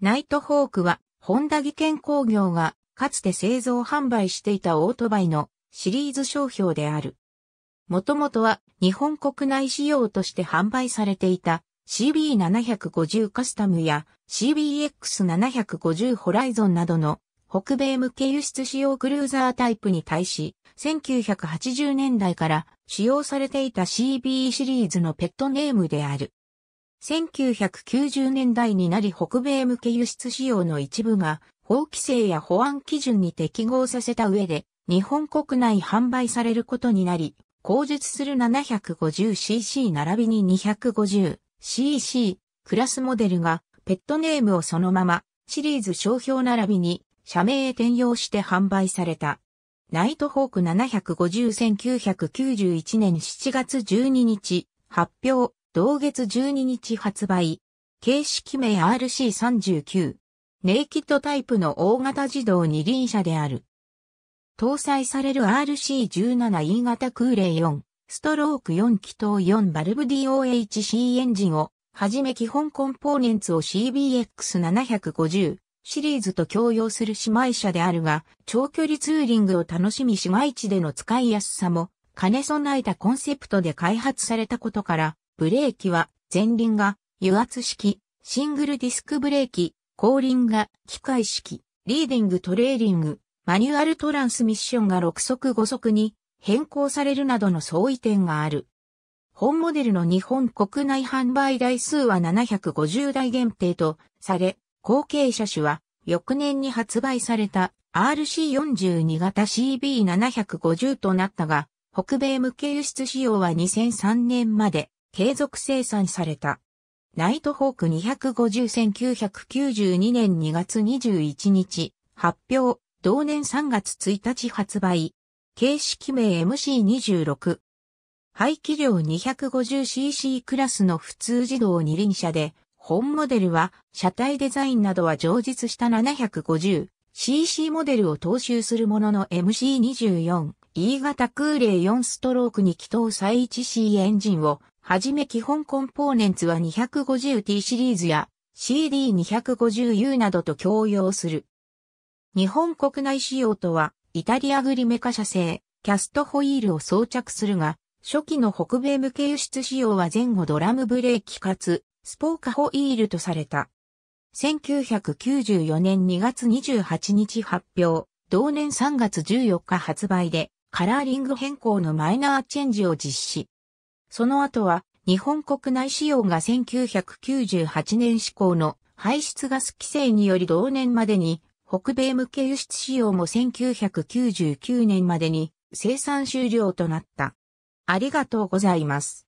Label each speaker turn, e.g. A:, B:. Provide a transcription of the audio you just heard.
A: ナイトホークは、ホンダ技研工業が、かつて製造販売していたオートバイのシリーズ商標である。もともとは日本国内仕様として販売されていた CB750 カスタムや CBX750 ホライゾンなどの北米向け輸出仕様クルーザータイプに対し、1980年代から使用されていた CB シリーズのペットネームである。1990年代になり北米向け輸出仕様の一部が法規制や保安基準に適合させた上で日本国内販売されることになり、後述する 750cc 並びに 250cc クラスモデルがペットネームをそのままシリーズ商標並びに社名へ転用して販売された。ナイトホーク750-1991年7月12日発表同月12日発売。形式名 RC39。ネイキッドタイプの大型自動二輪車である。搭載される RC17E 型空冷4、ストローク4気筒4バルブ DOHC エンジンを、はじめ基本コンポーネンツを CBX750 シリーズと共用する姉妹車であるが、長距離ツーリングを楽しみ市街地での使いやすさも兼ね備えたコンセプトで開発されたことから、ブレーキは前輪が油圧式、シングルディスクブレーキ、後輪が機械式、リーディングトレーリング、マニュアルトランスミッションが6速5速に変更されるなどの相違点がある。本モデルの日本国内販売台数は750台限定とされ、後継車種は翌年に発売された RC42 型 CB750 となったが、北米向け輸出仕様は2003年まで継続生産された。ナイトホーク2501992年2月21日、発表、同年3月1日発売。形式名 MC26。排気量 250cc クラスの普通自動二輪車で、本モデルは車体デザインなどは上実した 750cc モデルを踏襲するものの MC24E 型空冷4ストロークに気筒再 1C エンジンをはじめ基本コンポーネンツは 250T シリーズや CD250U などと共用する。日本国内仕様とは、イタリアグリメカ社製、キャストホイールを装着するが、初期の北米向け輸出仕様は前後ドラムブレーキかつ、スポーカホイールとされた。1994年2月28日発表、同年3月14日発売で、カラーリング変更のマイナーチェンジを実施。その後は日本国内使用が1998年施行の排出ガス規制により同年までに北米向け輸出使用も1999年までに生産終了となった。ありがとうございます。